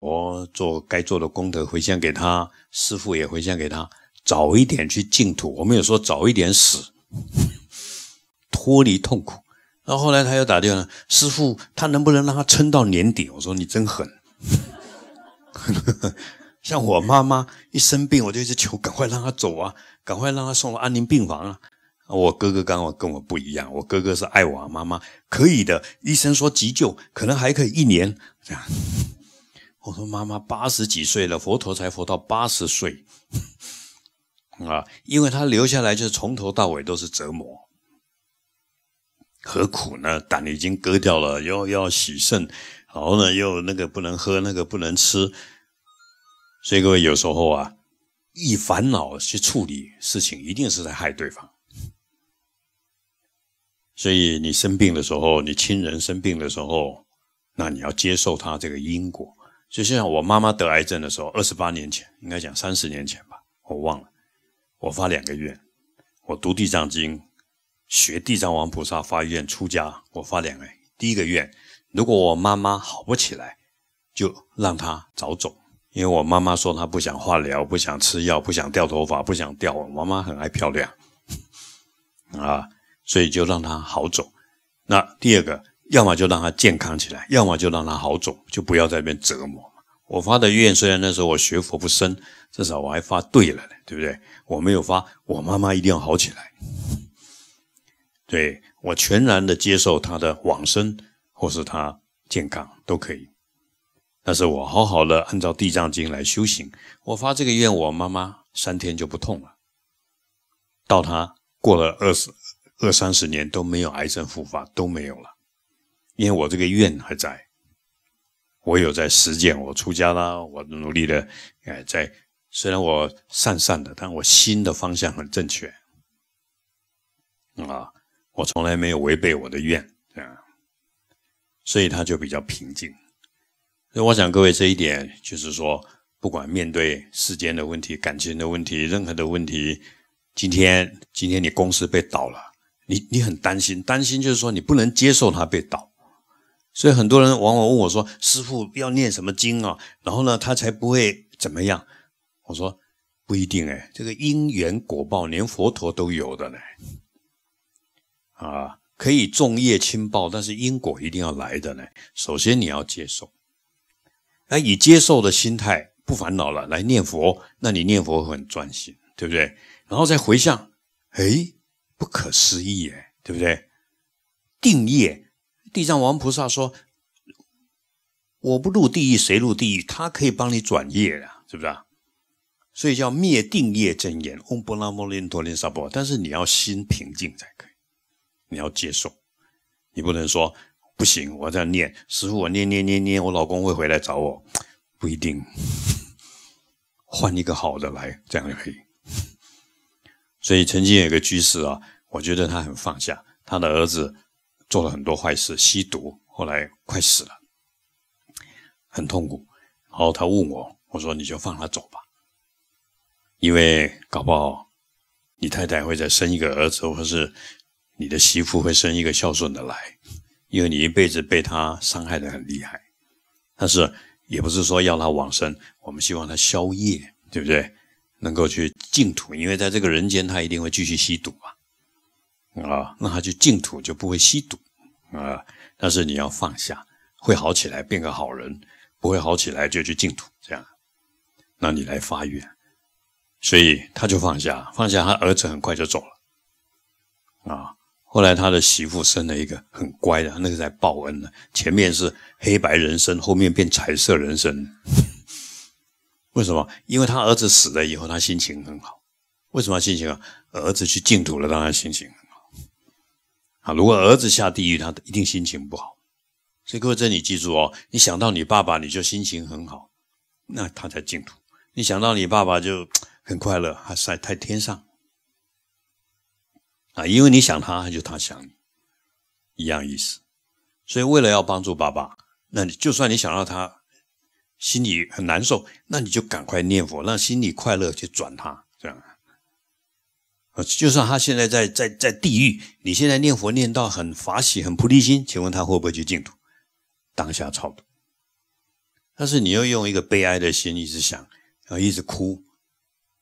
我做该做的功德，回向给他，师父也回向给他，早一点去净土。我们有说早一点死，脱离痛苦。然后来他又打电话，师父他能不能让他撑到年底？我说你真狠。像我妈妈一生病，我就一直求，赶快让他走啊，赶快让他送到安宁病房啊。我哥哥刚好跟我不一样，我哥哥是爱我妈妈，可以的。医生说急救可能还可以一年这样。我说：“妈妈八十几岁了，佛陀才活到八十岁啊！因为他留下来就是从头到尾都是折磨，何苦呢？胆已经割掉了，又要洗肾，然后呢，又那个不能喝，那个不能吃，所以各位有时候啊，一烦恼去处理事情，一定是在害对方。所以你生病的时候，你亲人生病的时候，那你要接受他这个因果。”就像我妈妈得癌症的时候，二十八年前，应该讲三十年前吧，我忘了。我发两个愿，我读地藏经，学地藏王菩萨发愿出家。我发两个，第一个愿，如果我妈妈好不起来，就让她早走。因为我妈妈说她不想化疗，不想吃药，不想掉头发，不想掉。我妈妈很爱漂亮，啊，所以就让她好走。那第二个。要么就让他健康起来，要么就让他好走，就不要在那边折磨。我发的愿，虽然那时候我学佛不深，至少我还发对了，对不对？我没有发我妈妈一定要好起来，对我全然的接受她的往生，或是她健康都可以。但是我好好的按照地藏经来修行，我发这个愿，我妈妈三天就不痛了。到她过了二十、二三十年都没有癌症复发，都没有了。因为我这个愿还在，我有在实践。我出家了，我努力的，哎，在虽然我散散的，但我心的方向很正确，啊，我从来没有违背我的愿，啊，所以他就比较平静。所以我想各位这一点就是说，不管面对世间的问题、感情的问题、任何的问题，今天今天你公司被倒了，你你很担心，担心就是说你不能接受它被倒。所以很多人往往问我说：“师傅要念什么经啊？”然后呢，他才不会怎么样。我说：“不一定哎，这个因缘果报，连佛陀都有的呢。啊，可以种业轻报，但是因果一定要来的呢。首先你要接受，哎，以接受的心态不烦恼了，来念佛，那你念佛会很专心，对不对？然后再回向，哎，不可思议哎，对不对？定业。”地藏王菩萨说：“我不入地狱，谁入地狱？他可以帮你转业啊，是不是啊？所以叫灭定业正言。但是你要心平静才可以，你要接受，你不能说不行，我在念，师傅，我念念念念，我老公会回来找我，不一定，换一个好的来，这样就可以。所以曾经有个居士啊，我觉得他很放下，他的儿子。”做了很多坏事，吸毒，后来快死了，很痛苦。然后他问我，我说你就放他走吧，因为搞不好你太太会再生一个儿子，或是你的媳妇会生一个孝顺的来，因为你一辈子被他伤害的很厉害。但是也不是说要他往生，我们希望他消业，对不对？能够去净土，因为在这个人间，他一定会继续吸毒嘛。啊，那他去净土就不会吸毒啊。但是你要放下，会好起来，变个好人；不会好起来，就去净土这样。那你来发愿，所以他就放下，放下他儿子很快就走了。啊，后来他的媳妇生了一个很乖的，那个在报恩呢。前面是黑白人生，后面变彩色人生。为什么？因为他儿子死了以后，他心情很好。为什么心情啊？儿子去净土了，当然心情。啊！如果儿子下地狱，他一定心情不好。所以各位，这你记住哦，你想到你爸爸，你就心情很好，那他才净土；你想到你爸爸就很快乐，他在在天上。啊！因为你想他，就他想你，一样意思。所以为了要帮助爸爸，那你就算你想到他心里很难受，那你就赶快念佛，让心里快乐去转他，这样。就算他现在在在在地狱，你现在念佛念到很法喜、很菩提心，请问他会不会去净土？当下超度。但是你又用一个悲哀的心，一直想，啊，一直哭，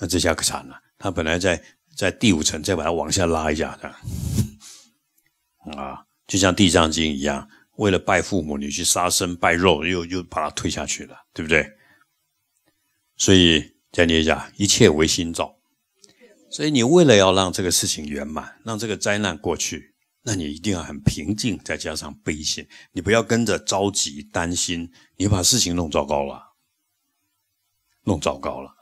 那这下可惨了。他本来在在第五层，再把它往下拉一下，的，啊，就像《地藏经》一样，为了拜父母，你去杀生拜肉，又又把他推下去了，对不对？所以讲解一下，一切唯心造。所以你为了要让这个事情圆满，让这个灾难过去，那你一定要很平静，再加上悲心。你不要跟着着急、担心，你把事情弄糟糕了，弄糟糕了。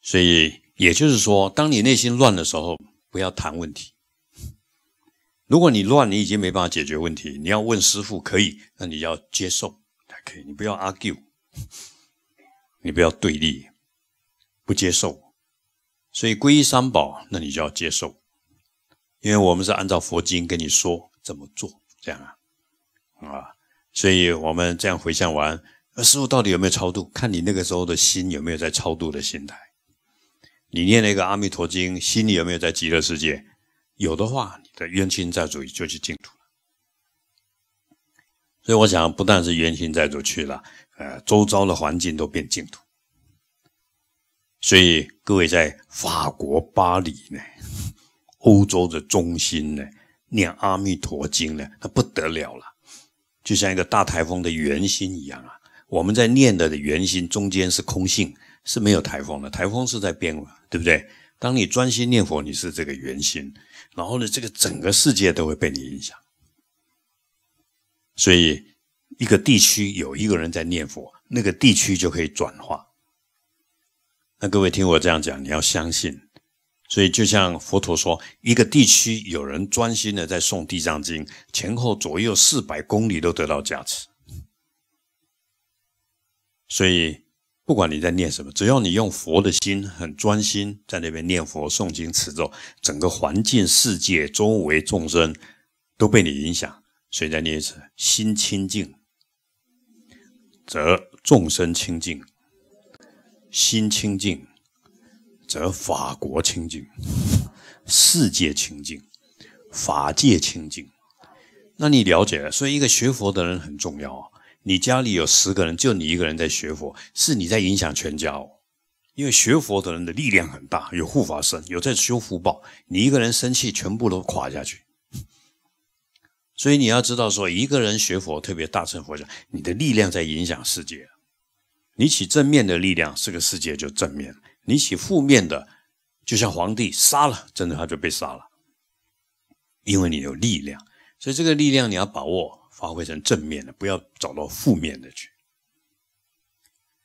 所以也就是说，当你内心乱的时候，不要谈问题。如果你乱，你已经没办法解决问题。你要问师傅可以，那你要接受才可以。你不要 argue，你不要对立，不接受。所以皈依三宝，那你就要接受，因为我们是按照佛经跟你说怎么做，这样啊，啊，所以我们这样回向完，师傅到底有没有超度？看你那个时候的心有没有在超度的心态，你念那个《阿弥陀经》，心里有没有在极乐世界？有的话，你的冤亲债主就去净土了。所以我想，不但是冤亲债主去了，呃，周遭的环境都变净土。所以各位在法国巴黎呢，欧洲的中心呢，念阿弥陀经呢，那不得了了，就像一个大台风的圆心一样啊。我们在念的圆心中间是空性，是没有台风的，台风是在变，缘，对不对？当你专心念佛，你是这个圆心，然后呢，这个整个世界都会被你影响。所以，一个地区有一个人在念佛，那个地区就可以转化。那各位听我这样讲，你要相信。所以就像佛陀说，一个地区有人专心的在诵《地藏经》，前后左右四百公里都得到加持。所以不管你在念什么，只要你用佛的心很专心在那边念佛诵经持咒，整个环境世界周围众生都被你影响。所以，在念次，心清净，则众生清净。心清净，则法国清净，世界清净，法界清净。那你了解了？所以，一个学佛的人很重要啊！你家里有十个人，就你一个人在学佛，是你在影响全家哦。因为学佛的人的力量很大，有护法神，有在修福报。你一个人生气，全部都垮下去。所以你要知道，说一个人学佛，特别大乘佛教，你的力量在影响世界。你起正面的力量，这个世界就正面；你起负面的，就像皇帝杀了，真的他就被杀了，因为你有力量，所以这个力量你要把握，发挥成正面的，不要找到负面的去。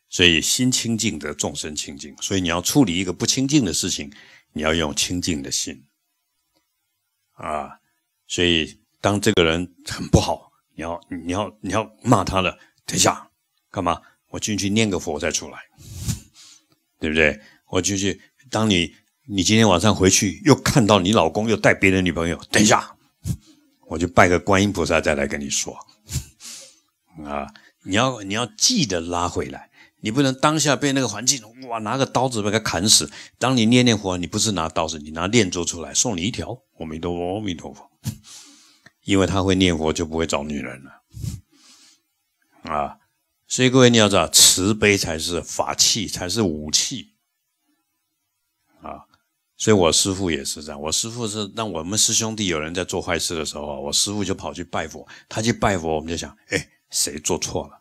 所以心清净，得众生清净。所以你要处理一个不清净的事情，你要用清净的心啊。所以当这个人很不好，你要你要你要骂他了，等一下干嘛？我进去念个佛再出来，对不对？我进去，当你你今天晚上回去又看到你老公又带别的女朋友，等一下，我就拜个观音菩萨再来跟你说，啊，你要你要记得拉回来，你不能当下被那个环境哇拿个刀子把他砍死。当你念念佛，你不是拿刀子，你拿念珠出来送你一条阿弥陀佛，阿弥陀佛，因为他会念佛就不会找女人了，啊。所以各位你要知道，慈悲才是法器，才是武器，啊！所以我师父也是这样。我师父是，当我们师兄弟有人在做坏事的时候，我师父就跑去拜佛。他去拜佛，我们就想，哎，谁做错了？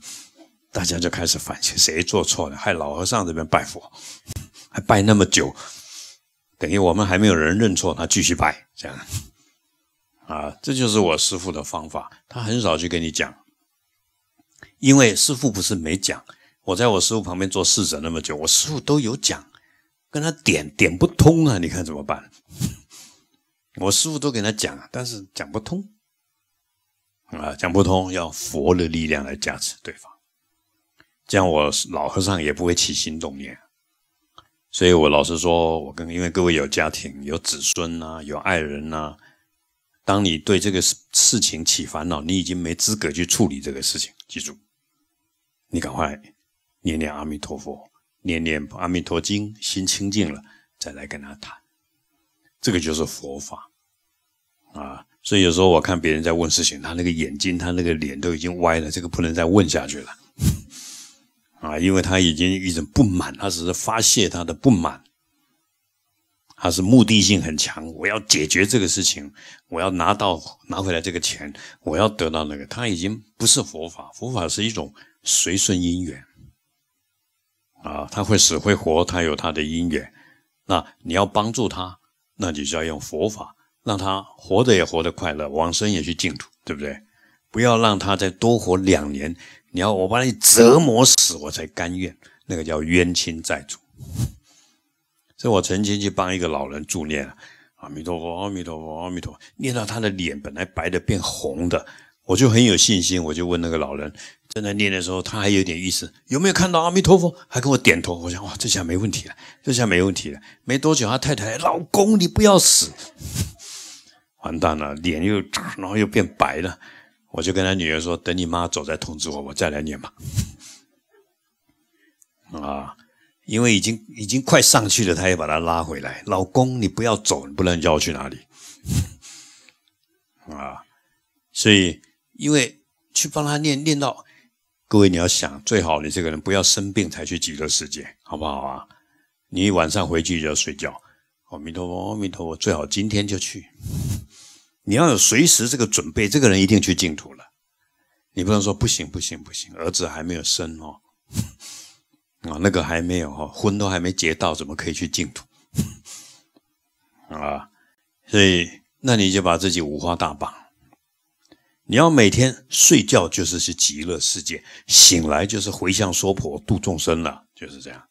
大家就开始反省，谁做错了？害老和尚这边拜佛，还拜那么久，等于我们还没有人认错，他继续拜，这样。啊，这就是我师父的方法。他很少去跟你讲。因为师父不是没讲，我在我师父旁边做侍者那么久，我师父都有讲，跟他点点不通啊！你看怎么办？我师父都跟他讲但是讲不通，啊，讲不通，要佛的力量来加持对方。这样我老和尚也不会起心动念。所以我老实说，我跟因为各位有家庭、有子孙呐，有爱人呐，当你对这个事事情起烦恼，你已经没资格去处理这个事情，记住。你赶快念念阿弥陀佛，念念阿弥陀经，心清净了，再来跟他谈，这个就是佛法啊！所以有时候我看别人在问事情，他那个眼睛，他那个脸都已经歪了，这个不能再问下去了啊！因为他已经一种不满，他只是发泄他的不满，他是目的性很强，我要解决这个事情，我要拿到拿回来这个钱，我要得到那个，他已经不是佛法，佛法是一种。随顺因缘啊，他会死会活，他有他的因缘。那你要帮助他，那就要用佛法，让他活得也活得快乐，往生也去净土，对不对？不要让他再多活两年。你要我把你折磨死，我才甘愿。那个叫冤亲债主。所以我曾经去帮一个老人助念阿弥陀佛，阿弥陀佛，阿弥陀佛，念到他的脸本来白的变红的。我就很有信心，我就问那个老人，正在念的时候，他还有点意思，有没有看到阿弥陀佛？还跟我点头。我想，哇，这下没问题了，这下没问题了。没多久，他太太，老公，你不要死，完蛋了，脸又，然后又变白了。我就跟他女儿说，等你妈走再通知我，我再来念吧。啊，因为已经已经快上去了，他又把他拉回来。老公，你不要走，你不然叫我去哪里？啊，所以。因为去帮他念念到，各位你要想最好你这个人不要生病才去极乐世界，好不好啊？你一晚上回去就要睡觉。阿弥陀佛，阿弥陀佛，最好今天就去。你要有随时这个准备，这个人一定去净土了。你不能说不行不行不行，儿子还没有生哦，啊那个还没有哈，婚都还没结到，怎么可以去净土 啊？所以那你就把自己五花大绑。你要每天睡觉就是去极乐世界，醒来就是回向娑婆度众生了，就是这样。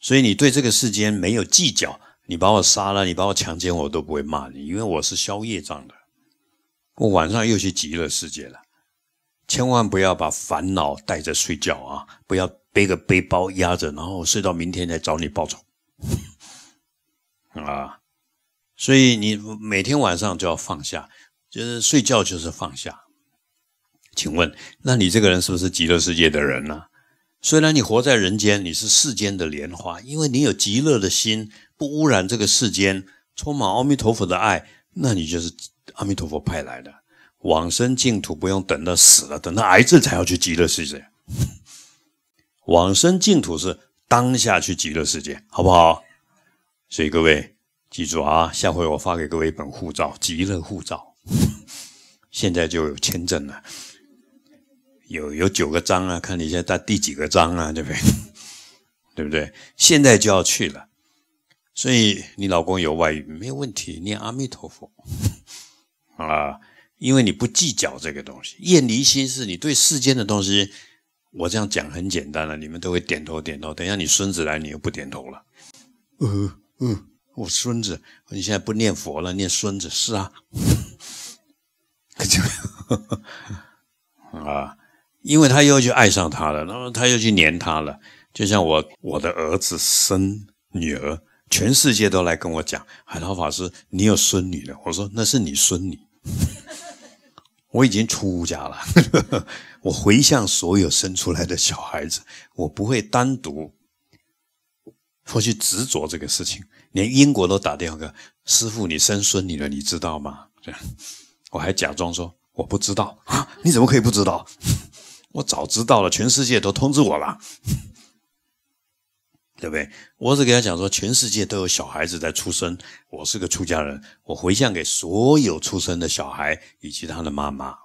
所以你对这个世间没有计较，你把我杀了，你把我强奸，我都不会骂你，因为我是消业障的。我晚上又去极乐世界了。千万不要把烦恼带着睡觉啊！不要背个背包压着，然后睡到明天再找你报仇 啊！所以你每天晚上就要放下。就是睡觉就是放下，请问，那你这个人是不是极乐世界的人呢？虽然你活在人间，你是世间的莲花，因为你有极乐的心，不污染这个世间，充满阿弥陀佛的爱，那你就是阿弥陀佛派来的，往生净土不用等到死了，等到癌症才要去极乐世界，往生净土是当下去极乐世界，好不好？所以各位记住啊，下回我发给各位一本护照，极乐护照。现在就有签证了，有有九个章啊，看你现在第几个章啊，对不 对不对？现在就要去了，所以你老公有外遇没有问题，念阿弥陀佛 啊，因为你不计较这个东西，厌离心是你对世间的东西。我这样讲很简单了，你们都会点头点头。等下你孙子来，你又不点头了。嗯嗯，我孙子，你现在不念佛了，念孙子是啊。就 啊，因为他又去爱上他了，然后他又去黏他了。就像我，我的儿子生女儿，全世界都来跟我讲：“海涛法师，你有孙女了。”我说：“那是你孙女。”我已经出家了，我回向所有生出来的小孩子，我不会单独或去执着这个事情。连英国都打电话给师傅，你生孙女了，你知道吗？”这样。我还假装说我不知道啊！你怎么可以不知道？我早知道了，全世界都通知我了，对不对？我是给他讲说，全世界都有小孩子在出生，我是个出家人，我回向给所有出生的小孩以及他的妈妈。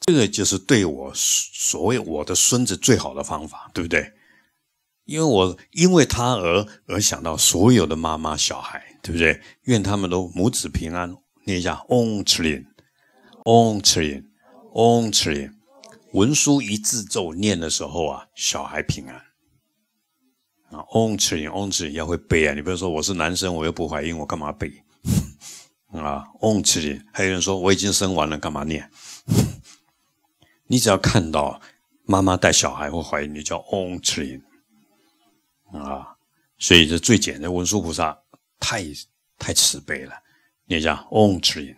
这个就是对我所谓我的孙子最好的方法，对不对？因为我因为他而而想到所有的妈妈小孩，对不对？愿他们都母子平安。念一下 “on c h i n on c h i n on c h i n 文殊一字咒念的时候啊，小孩平安啊！“on c h i n on c h i n 要会背啊！你比如说，我是男生，我又不怀孕，我干嘛背 啊？“on c h i n 还有人说我已经生完了，干嘛念？你只要看到妈妈带小孩会怀孕，你就叫 “on c h i n 啊！所以这最简单的文殊菩萨太太慈悲了。念一下“ Om tree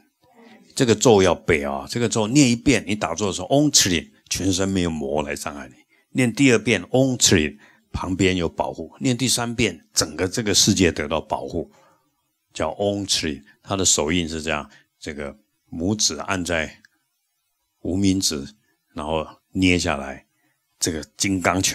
这个咒要背啊！这个咒念一遍，你打坐的时候“ Om tree 全身没有魔来伤害你；念第二遍“ Om tree 旁边有保护；念第三遍，整个这个世界得到保护。叫“ Om tree 他的手印是这样：这个拇指按在无名指，然后捏下来，这个金刚拳。